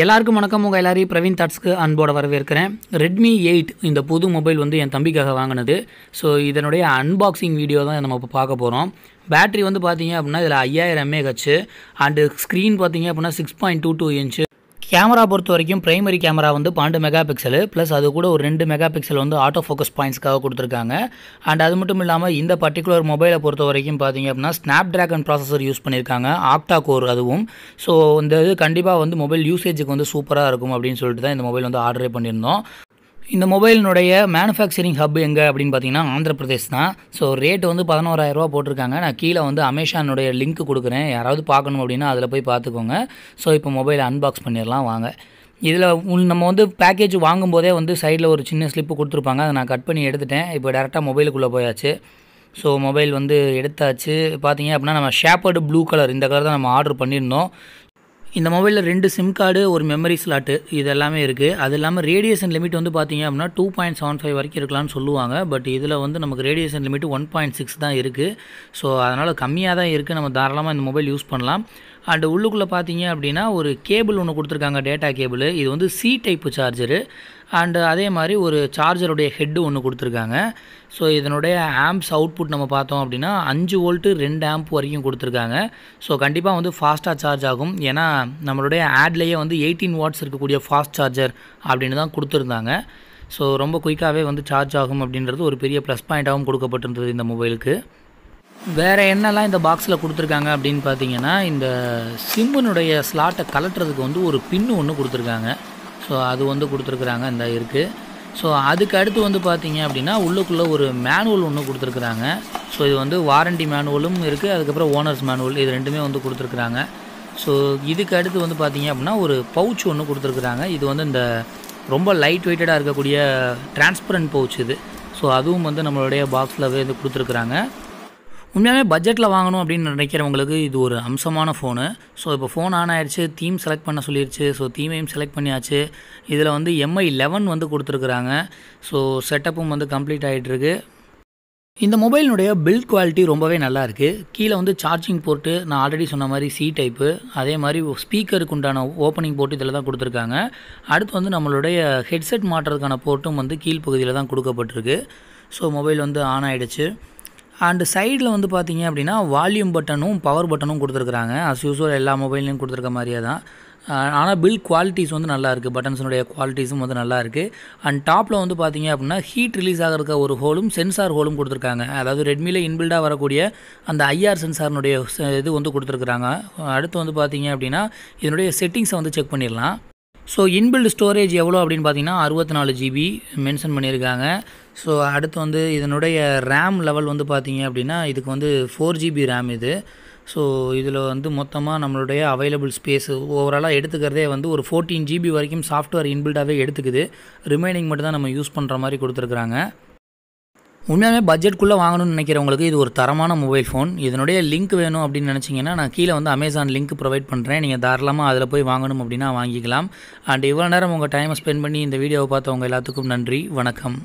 எல்லாருக்கும் வணக்கம் உங்கள் எல்லாரையும் பிரவீன் தாட்ஸ்க்கு அன்போட வரவேற்கிறேன் ரெட்மி எயிட் இந்த புது மொபைல் வந்து என் தம்பிக்காக வாங்கினது ஸோ இதனுடைய அன்பாக்சிங் வீடியோ தான் நம்ம இப்போ பார்க்க போகிறோம் பேட்ரி வந்து பார்த்தீங்க அப்படின்னா இதில் ஐயாயிரம் எம்ஏஹெச் அண்டு ஸ்க்ரீன் பார்த்தீங்க அப்படின்னா six point two two inch camera பொறுத்த வரைக்கும் ப்ரைமரி கேமரா வந்து பன்னெண்டு மெகா பிக்சல் ப்ளஸ் அது கூட ஒரு ரெண்டு மெகா பிக்சல் வந்து ஆட்டோ ஃபோக்கஸ் பாயிண்ட்ஸ்க்காக கொடுத்துருக்காங்க அண்ட் அது மட்டும் இல்லாமல் இந்த பர்டிகுலர் மொபைலை பொறுத்த வரைக்கும் பார்த்தீங்க அப்படின்னா ஸ்னாப் ட்ராகன் ப்ராசஸர் யூஸ் பண்ணியிருக்காங்க ஆக்டா கோர் அதுவும் ஸோ இந்த இது கண்டிப்பாக வந்து மொபைல் யூசேஜுக்கு வந்து சூப்பராக இருக்கும் அப்படின்னு சொல்லிட்டு தான் இந்த மொபைல் வந்து ஆர்டரே பண்ணியிருந்தோம் இந்த மொபைலினுடைய மேனுஃபேக்சரிங் ஹப் எங்கே அப்படின்னு பார்த்தீங்கன்னா ஆந்திர பிரதேஷ் தான் ஸோ ரேட் வந்து பதினோராயிரரூவா போட்டிருக்காங்க நான் கீழே வந்து அமேசானுடைய லிங்க் கொடுக்குறேன் யாராவது பார்க்கணும் அப்படின்னா அதில் போய் பார்த்துக்கோங்க ஸோ இப்போ மொபைலை அன்பாக்ஸ் பண்ணிடலாம் வாங்க இதில் நம்ம வந்து பேக்கேஜ் வாங்கும்போதே வந்து சைடில் ஒரு சின்ன ஸ்லிப்பு கொடுத்துருப்பாங்க அதை நான் கட் பண்ணி எடுத்துட்டேன் இப்போ டேரெக்டாக மொபைலுக்குள்ளே போயாச்சு ஸோ மொபைல் வந்து எடுத்தாச்சு பார்த்தீங்க அப்படின்னா நம்ம ஷேப்பர்டு ப்ளூ கலர் இந்த கலர் தான் நம்ம ஆர்டர் பண்ணியிருந்தோம் இந்த மொபைலில் ரெண்டு சிம் கார்டு ஒரு மெமரி ஸ்லாட்டு இது எல்லாமே இருக்குது அது இல்லாமல் ரேடியேஷன் லிமிட் வந்து பார்த்திங்க அப்படின்னா டூ பாயிண்ட் செவன் ஃபைவ் வரைக்கும் இருக்கலாம்னு சொல்லுவாங்க பட் இதில் வந்து நமக்கு radiation limit one point six தான் இருக்குது ஸோ அதனால் கம்மியாக தான் இருக்குது நம்ம தாராளமாக இந்த மொபைல் யூஸ் பண்ணலாம் அண்டு உள்ளுக்குள்ளே பார்த்தீங்க அப்படின்னா ஒரு கேபிள் ஒன்று கொடுத்துருக்காங்க டேட்டா கேபிள் இது வந்து சி டைப்பு சார்ஜரு அண்டு அதே மாதிரி ஒரு சார்ஜருடைய ஹெட்டு ஒன்று கொடுத்துருக்காங்க ஸோ இதனுடைய ஆம்ப்ஸ் அவுட்புட் நம்ம பார்த்தோம் அப்படின்னா அஞ்சு வோல்ட்டு ரெண்டு ஆம்ப் வரைக்கும் கொடுத்துருக்காங்க ஸோ கண்டிப்பாக வந்து ஃபாஸ்ட்டாக சார்ஜ் ஆகும் ஏன்னா நம்மளுடைய ஆட்லேயே வந்து எயிட்டீன் வாட்ஸ் இருக்கக்கூடிய ஃபாஸ்ட் சார்ஜர் அப்படின்னு தான் கொடுத்துருந்தாங்க ஸோ ரொம்ப குயிக்காகவே வந்து சார்ஜ் ஆகும் அப்படின்றது ஒரு பெரிய ப்ளஸ் பாயிண்ட்டாகவும் கொடுக்கப்பட்டிருந்தது இந்த மொபைலுக்கு வேறு என்னெல்லாம் இந்த பாக்ஸில் கொடுத்துருக்காங்க அப்படின்னு பார்த்தீங்கன்னா இந்த சிம்முனுடைய ஸ்லாட்டை கலட்டுறதுக்கு வந்து ஒரு பின்னு ஒன்று கொடுத்துருக்காங்க ஸோ அது வந்து கொடுத்துருக்குறாங்க இந்த இருக்குது ஸோ அதுக்கு அடுத்து வந்து பார்த்தீங்க அப்படின்னா உள்ளுக்குள்ளே ஒரு மேனுவல் ஒன்று கொடுத்துருக்குறாங்க ஸோ இது வந்து வாரண்டி மேனுவலும் இருக்குது அதுக்கப்புறம் ஓனர்ஸ் மேனுவல் இது ரெண்டுமே வந்து கொடுத்துருக்குறாங்க ஸோ இதுக்கு அடுத்து வந்து பார்த்தீங்க அப்படின்னா ஒரு பவுச் ஒன்று கொடுத்துருக்குறாங்க இது வந்து இந்த ரொம்ப லைட் வெயிட்டடாக இருக்கக்கூடிய டிரான்ஸ்பரண்ட் பவுச் இது ஸோ அதுவும் வந்து நம்மளுடைய பாக்ஸில் வந்து கொடுத்துருக்குறாங்க உண்மையாகவே பட்ஜெட்டில் வாங்கணும் அப்படின்னு நினைக்கிறவங்களுக்கு இது ஒரு அம்சமான ஃபோனு ஸோ இப்போ ஃபோன் ஆன் ஆயிடுச்சு தீம் செலக்ட் பண்ண சொல்லிடுச்சு ஸோ தீமையும் செலக்ட் பண்ணியாச்சு இதில் வந்து எம்ஐ லெவன் வந்து கொடுத்துருக்குறாங்க ஸோ செட்டப்பும் வந்து கம்ப்ளீட் ஆகிட்டுருக்கு இந்த மொபைலினுடைய பில்ட் குவாலிட்டி ரொம்பவே நல்லா இருக்குது கீழே வந்து சார்ஜிங் போர்ட்டு நான் ஆல்ரெடி சொன்ன மாதிரி சி டைப்பு அதே மாதிரி ஸ்பீக்கருக்கு உண்டான ஓப்பனிங் போர்ட்டு இதில் தான் கொடுத்துருக்காங்க அடுத்து வந்து நம்மளுடைய ஹெட்செட் மாட்டுறதுக்கான போர்ட்டும் வந்து கீழ்ப்பகுதியில் தான் கொடுக்கப்பட்டிருக்கு ஸோ மொபைல் வந்து ஆன் ஆகிடுச்சு அண்டு சைடில் வந்து பார்த்தீங்க அப்படின்னா வால்யூம் பட்டனும் பவர் பட்டனும் கொடுத்துருக்குறாங்க அஸ் யூஸ்வல் எல்லா மொபைல்லையும் கொடுத்துருக்க மாதிரியே தான் ஆனால் பில் குவாலிட்டிஸ் வந்து நல்லா இருக்குது பட்டன்ஸினுடைய குவாலிட்டிஸும் வந்து நல்லா இருக்குது அண்ட் டாப்பில் வந்து பார்த்தீங்க அப்படின்னா ஹீட் ரிலீஸ் ஆகிறதுக்க ஒரு ஹோலும் சென்சார் ஹோலும் கொடுத்துருக்காங்க அதாவது ரெட்மியில் இன்பில்டாக வரக்கூடிய அந்த ஐஆர் சென்சாரினுடைய இது வந்து கொடுத்துருக்குறாங்க அடுத்து வந்து பார்த்தீங்க அப்படின்னா இதனுடைய செட்டிங்ஸை வந்து செக் பண்ணிடலாம் ஸோ இன்பில்டு ஸ்டோரேஜ் எவ்வளோ அப்படின்னு பார்த்தீங்கன்னா அறுபத்தி நாலு ஜிபி மென்ஷன் பண்ணியிருக்காங்க ஸோ அடுத்து வந்து இதனுடைய ரேம் லெவல் வந்து பார்த்தீங்க அப்படின்னா இதுக்கு வந்து ஃபோர் ஜிபி ரேம் இது ஸோ இதில் வந்து மொத்தமாக நம்மளுடைய அவைலபிள் ஸ்பேஸ் ஓவராலாக எடுத்துக்கிறதே வந்து ஒரு ஃபோர்டீன் ஜிபி வரைக்கும் சாஃப்ட்வேர் இன்பில்டாகவே எடுத்துக்குது ரிமைனிங் மட்டும் தான் நம்ம யூஸ் பண்ணுற மாதிரி கொடுத்துருக்குறாங்க உண்மையாகவே பட்ஜெட்டுக்குள்ளே வாங்கணும்னு நினைக்கிறவங்களுக்கு இது ஒரு தரமான மொபைல் ஃபோன் இதனுடைய லிங்க் வேணும் அப்படின்னு நினச்சிங்கன்னா நான் கீழே வந்து அமேசான் லிங்க் ப்ரொவைட் பண்ணுறேன் நீங்கள் தாராளமாக அதில் போய் வாங்கணும் அப்படின்னா வாங்கிக்கலாம் அண்ட் இவ்வளோ நேரம் உங்கள் டைமை ஸ்பெண்ட் பண்ணி இந்த வீடியோவை பார்த்தவங்க எல்லாத்துக்கும் நன்றி வணக்கம்